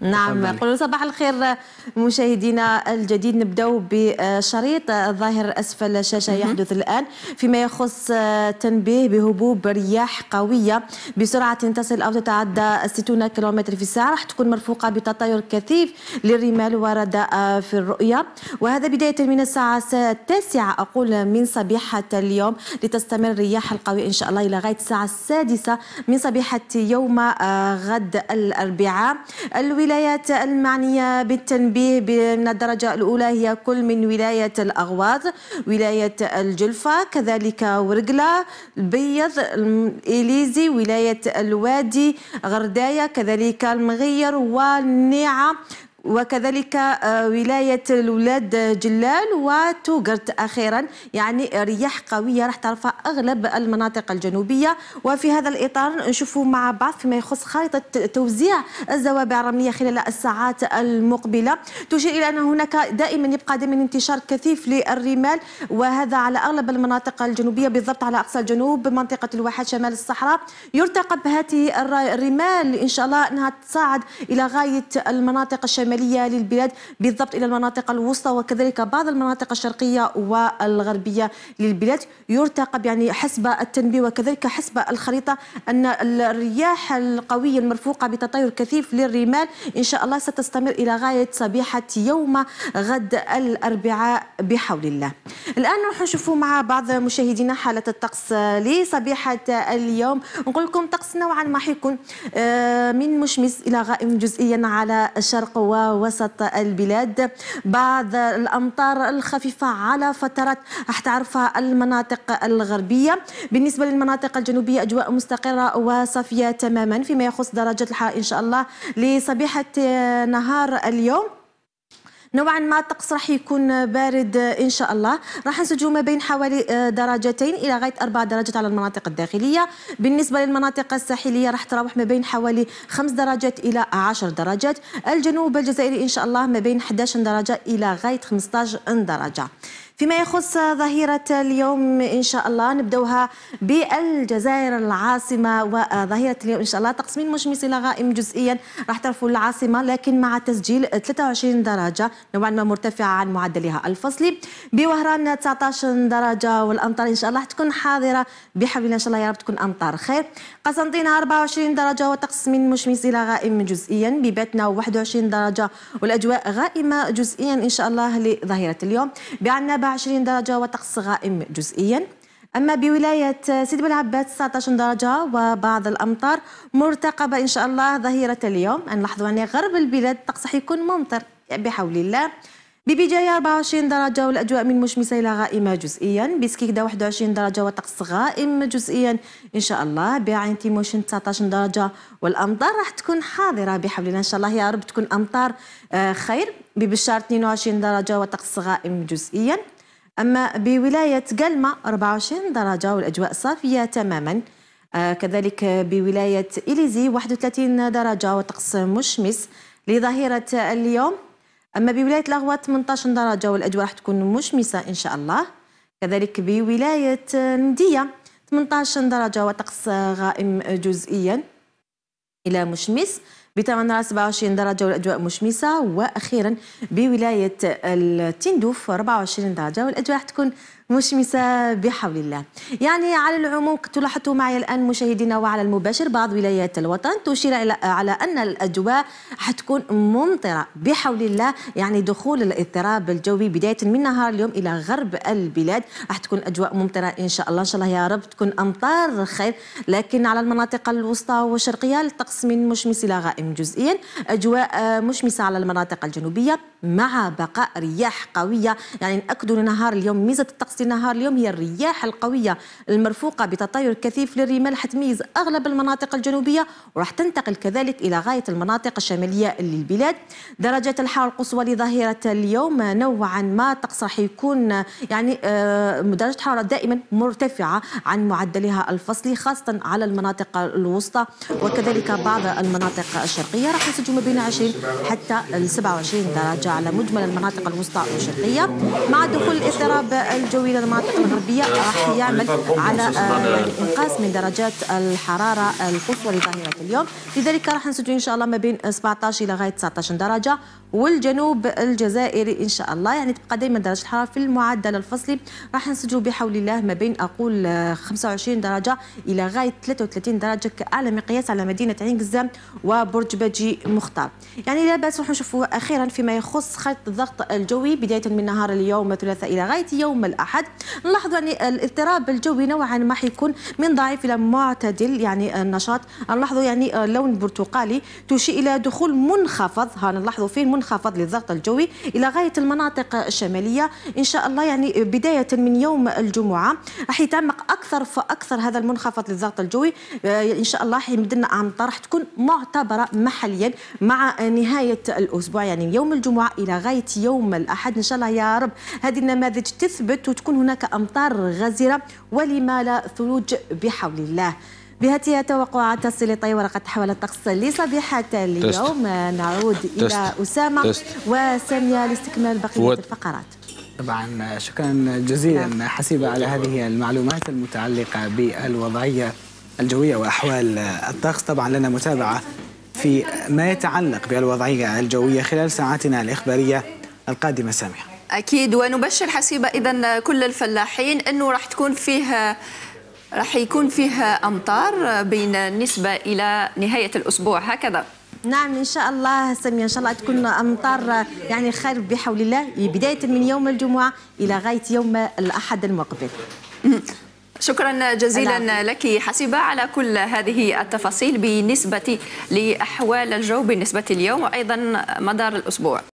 نعم قولوا صباح الخير مشاهدينا الجديد نبداو بشريط ظاهر اسفل الشاشه يحدث الان فيما يخص تنبيه بهبوب رياح قويه بسرعه تصل او تتعدى 60 كيلومتر في الساعه راح تكون مرفوقه بتطاير كثيف للرمال ورداء في الرؤيه وهذا بدايه من الساعه التاسعه اقول من صبيحه اليوم لتستمر الرياح القويه ان شاء الله الى غايه الساعه السادسه من صبيحه يوم غد الاربعاء الولايات المعنية بالتنبيه من الدرجة الأولى هي كل من ولاية الأغواض ولاية الجلفة كذلك ورقلة البيض الإليزي ولاية الوادي غرداية كذلك المغير والنيعة وكذلك آه، ولاية الولاد آه، جلال وتوغرت أخيرا يعني رياح قوية راح ترفع أغلب المناطق الجنوبية وفي هذا الإطار نشوفوا مع بعض فيما يخص خريطة توزيع الزوابع الرملية خلال الساعات المقبلة تشير إلى أن هناك دائما يبقى دائما انتشار كثيف للرمال وهذا على أغلب المناطق الجنوبية بالضبط على أقصى الجنوب منطقة الواحات شمال الصحراء يرتقب هذه الرمال إن شاء الله أنها تصاعد إلى غاية المناطق الشمالية الشمالية للبلاد بالضبط إلى المناطق الوسطى وكذلك بعض المناطق الشرقية والغربية للبلاد يرتقب يعني حسب التنبيه وكذلك حسب الخريطة أن الرياح القوية المرفوقة بتطاير كثيف للرمال إن شاء الله ستستمر إلى غاية صبيحة يوم غد الأربعاء بحول الله الآن نروح نشوفوا مع بعض مشاهدينا حالة الطقس لصبيحة اليوم نقول لكم طقس نوعا ما حيكون آه، من مشمس إلى غائم جزئيا على الشرق و ووسط البلاد بعد الأمطار الخفيفة على فترات تعرفها المناطق الغربية بالنسبة للمناطق الجنوبية أجواء مستقرة وصافية تماما فيما يخص درجة الحرارة إن شاء الله لصبيحة نهار اليوم نوعا ما الطقس راح يكون بارد ان شاء الله راح نسجل ما بين حوالي آه، درجتين الى غايه 4 درجات على المناطق الداخليه بالنسبه للمناطق الساحليه راح تراوح ما بين حوالي 5 درجات الى 10 درجات الجنوب الجزائري ان شاء الله ما بين 11 درجه الى غايه 15 درجه فيما يخص ظهيرة اليوم إن شاء الله نبدوها بالجزائر العاصمة وظهيرة اليوم إن شاء الله تقسيم مشمس إلى غائم جزئيا راح ترفو العاصمة لكن مع تسجيل 23 درجة نوعا ما مرتفعة عن معدلها الفصلي بوهران 19 درجة والأمطار إن شاء الله تكون حاضرة بحول إن شاء الله يا رب تكون أمطار خير قسنطينة 24 درجة وتقسيم مشمس إلى غائم جزئيا بباتنا 21 درجة والأجواء غائمة جزئيا إن شاء الله لظهيرة اليوم بعنا 24 درجة وطقس غائم جزئيا أما بولاية سيدي بلعبات 19 درجة وبعض الأمطار مرتقبة إن شاء الله ظهيرة اليوم لاحظوا أن غرب البلاد الطقس حيكون ممطر بحول الله ببجاية 24 درجة والأجواء من مشمسة إلى غائمة جزئيا بسكيكدا 21 درجة وطقس غائم جزئيا إن شاء الله بعين تيموشن 19 درجة والأمطار راح تكون حاضرة بحول الله إن شاء الله يا رب تكون أمطار آه، خير ببشار 22 درجة وطقس غائم جزئيا أما بولاية قلمة 24 درجة والأجواء صافية تماما آه، كذلك بولاية إليزي 31 درجة وطقس مشمس لظهيرة اليوم أما بولاية لغوة 18 درجة والأجواء راح تكون مشمسة إن شاء الله كذلك بولاية ندية 18 درجة وطقس غائم جزئيا إلى مشمس بتمنى 27 درجة والأجواء مشمسة وأخيرا بولاية التندوف 24 درجة والأجواء تكون مشمسة بحول الله يعني على العموم تلاحظوا معي الآن مشاهدينا وعلى المباشر بعض ولايات الوطن تشير إلى على أن الأجواء حتكون ممطرة بحول الله يعني دخول الاضطراب الجوي بداية من نهار اليوم إلى غرب البلاد راح تكون أجواء ممطرة إن شاء الله إن شاء الله يا رب تكون أمطار خير لكن على المناطق الوسطى والشرقية الطقس من مشمس إلى غائم جزئيا أجواء آه، مشمسة على المناطق الجنوبية مع بقاء رياح قوية يعني نأكدوا لنهار اليوم ميزة الطقس وقت نهار اليوم هي الرياح القوية المرفوقة بتطاير كثيف للرمال حتميز أغلب المناطق الجنوبية وراح تنتقل كذلك إلى غاية المناطق الشمالية للبلاد درجة الحرارة القصوى لظاهرة اليوم نوعا ما الطقس راح يكون يعني آه، درجة الحرارة دائما مرتفعة عن معدلها الفصلي خاصة على المناطق الوسطى وكذلك بعض المناطق الشرقية راح نسجل ما بين 20 حتى 27 درجة على مجمل المناطق الوسطى والشرقية مع دخول الاضطراب الجوي طويلة للمناطق الغربية راح يعمل على آه، انقاص من درجات الحرارة القصوى لظاهرة اليوم لذلك راح نسجل إن شاء الله ما بين 17 إلى غاية 19 درجة والجنوب الجزائري إن شاء الله يعني تبقى دائما درجة الحرارة في المعدل الفصلي راح نسجل بحول الله ما بين أقول 25 آه، درجة إلى غاية 33 درجة كأعلى مقياس على مدينة عين قزام وبرج بجي مختار يعني لا بأس راح نشوفوا أخيرا فيما يخص خط الضغط الجوي بداية من نهار اليوم الثلاثاء إلى غاية يوم الأحد الأحد نلاحظ يعني الاضطراب الجوي نوعا ما حيكون من ضعيف إلى معتدل يعني النشاط نلاحظوا يعني لون برتقالي تشير إلى دخول منخفض نلاحظوا فيه منخفض للضغط الجوي إلى غاية المناطق الشمالية إن شاء الله يعني بداية من يوم الجمعة راح يتعمق أكثر فأكثر هذا المنخفض للضغط الجوي إن شاء الله حيمد لنا أمطار راح تكون معتبرة محليا مع نهاية الأسبوع يعني يوم الجمعة إلى غاية يوم الأحد إن شاء الله يا رب هذه النماذج تثبت وتكون تكون هناك أمطار غزيرة ولما لا ثلوج بحول الله بهذه التوقعات تصل طي ورقة حول الطقس لصبيحة اليوم نعود تست. إلى أسامة تست. وسامية لاستكمال بقية ود. الفقرات طبعا شكرا جزيلا نعم. حسيبة على هذه المعلومات المتعلقة بالوضعية الجوية وأحوال الطقس طبعا لنا متابعة في ما يتعلق بالوضعية الجوية خلال ساعاتنا الإخبارية القادمة سامية اكيد ونبشر حسيبه اذا كل الفلاحين انه راح تكون فيه راح يكون فيه امطار بين النسبه الى نهايه الاسبوع هكذا نعم ان شاء الله سميه ان شاء الله تكون امطار يعني خير بحول الله بدايه من يوم الجمعه الى غايه يوم الاحد المقبل شكرا جزيلا لك حسيبة على كل هذه التفاصيل بالنسبة لأحوال الجو بالنسبة اليوم وأيضا مدار الأسبوع